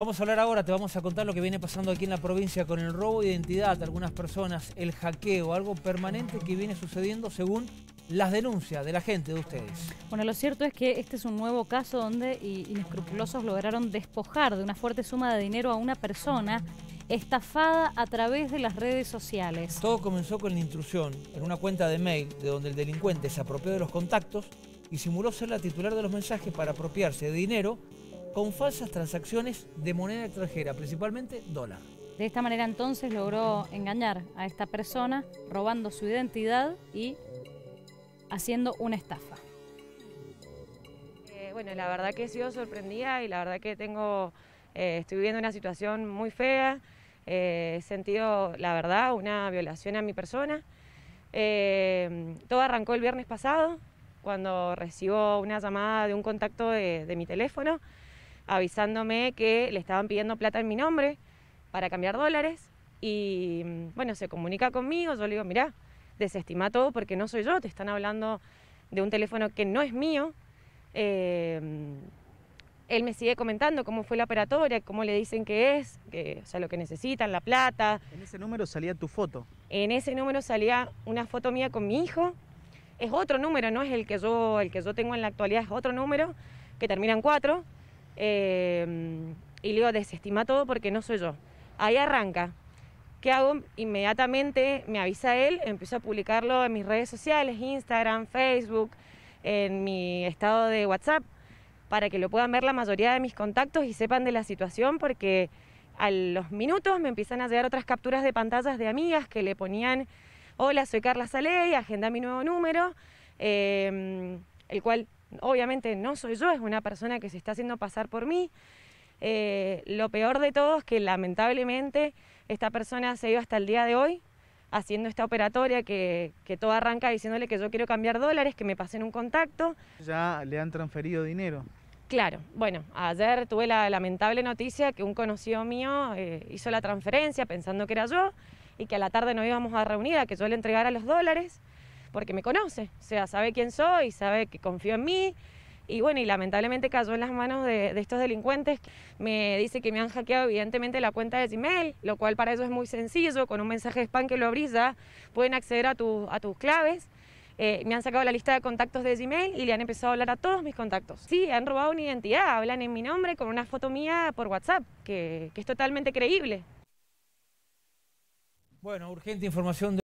Vamos a hablar ahora, te vamos a contar lo que viene pasando aquí en la provincia con el robo de identidad, de algunas personas, el hackeo, algo permanente que viene sucediendo según las denuncias de la gente, de ustedes. Bueno, lo cierto es que este es un nuevo caso donde inescrupulosos lograron despojar de una fuerte suma de dinero a una persona estafada a través de las redes sociales. Todo comenzó con la intrusión en una cuenta de mail de donde el delincuente se apropió de los contactos y simuló ser la titular de los mensajes para apropiarse de dinero con falsas transacciones de moneda extranjera, principalmente dólar. De esta manera entonces logró engañar a esta persona robando su identidad y haciendo una estafa. Eh, bueno, la verdad que he sido sorprendida y la verdad que tengo, eh, estoy viviendo una situación muy fea. Eh, he sentido, la verdad, una violación a mi persona. todo arrancó el viernes pasado, cuando recibo una llamada de un contacto de, de mi teléfono avisándome que le estaban pidiendo plata en mi nombre para cambiar dólares y mm, bueno, se comunica conmigo, yo le digo, mirá, desestima todo porque no soy yo, te están hablando de un teléfono que no es mío. Eh, él me sigue comentando cómo fue la operatoria, cómo le dicen que es, que, o sea, lo que necesitan, la plata. ¿En ese número salía tu foto? En ese número salía una foto mía con mi hijo. Es otro número, no es el que yo, el que yo tengo en la actualidad, es otro número que termina en cuatro. Em, y y digo, desestima todo porque no soy yo. Ahí arranca. ¿Qué hago? Inmediatamente me avisa él, empiezo a publicarlo en mis redes sociales, Instagram, Facebook, en mi estado de WhatsApp, para que lo puedan ver la mayoría de mis contactos y sepan de la situación, porque a los minutos me empiezan a llegar otras capturas de pantallas de amigas que le ponían, hola, soy Carla Saley, agenda mi nuevo número, em, el cual obviamente no soy yo, es una persona que se está haciendo pasar por mí. Eh, lo peor de todo es que lamentablemente esta persona se ido hasta el día de hoy haciendo esta operatoria que, todo arranca diciéndole que yo quiero cambiar dólares, que me pasen un contacto. Ya le han transferido dinero. Claro, bueno, ayer tuve la lamentable noticia que un conocido mío eh, hizo la transferencia pensando que era yo y que a la tarde no íbamos a reunir a que yo le entregara los dólares porque me conoce, o sea, sabe quién soy, sabe que confío en mí. Y bueno, y lamentablemente cayó en las manos de, estos delincuentes. Me dice que me han hackeado evidentemente la cuenta de Gmail, lo cual para ellos es muy sencillo, con un mensaje de spam que lo abrís ya pueden acceder a, a tus claves. Eh, me han sacado la lista de contactos de Gmail y le han empezado a hablar a todos mis contactos. Sí, han robado una identidad, hablan en mi nombre con una foto mía por WhatsApp, que, que es totalmente creíble. Bueno, urgente información. De